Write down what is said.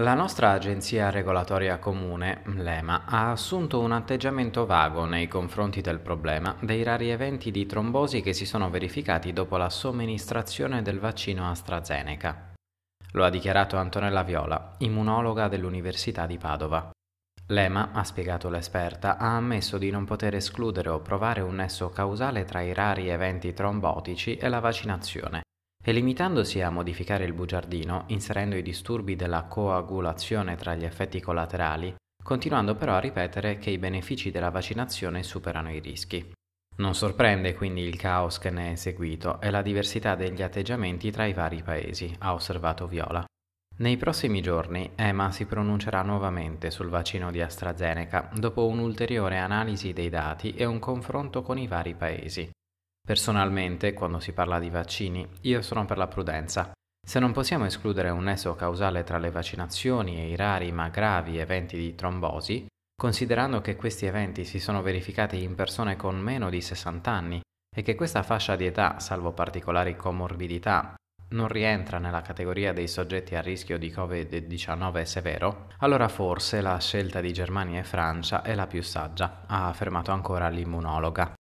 La nostra agenzia regolatoria comune, l'EMA, ha assunto un atteggiamento vago nei confronti del problema dei rari eventi di trombosi che si sono verificati dopo la somministrazione del vaccino AstraZeneca. Lo ha dichiarato Antonella Viola, immunologa dell'Università di Padova. L'EMA, ha spiegato l'esperta, ha ammesso di non poter escludere o provare un nesso causale tra i rari eventi trombotici e la vaccinazione, e limitandosi a modificare il bugiardino, inserendo i disturbi della coagulazione tra gli effetti collaterali, continuando però a ripetere che i benefici della vaccinazione superano i rischi. Non sorprende quindi il caos che ne è seguito e la diversità degli atteggiamenti tra i vari paesi, ha osservato Viola. Nei prossimi giorni EMA si pronuncerà nuovamente sul vaccino di AstraZeneca dopo un'ulteriore analisi dei dati e un confronto con i vari paesi. Personalmente, quando si parla di vaccini, io sono per la prudenza. Se non possiamo escludere un nesso causale tra le vaccinazioni e i rari ma gravi eventi di trombosi, considerando che questi eventi si sono verificati in persone con meno di 60 anni e che questa fascia di età, salvo particolari comorbidità, non rientra nella categoria dei soggetti a rischio di Covid-19 severo, allora forse la scelta di Germania e Francia è la più saggia, ha affermato ancora l'immunologa.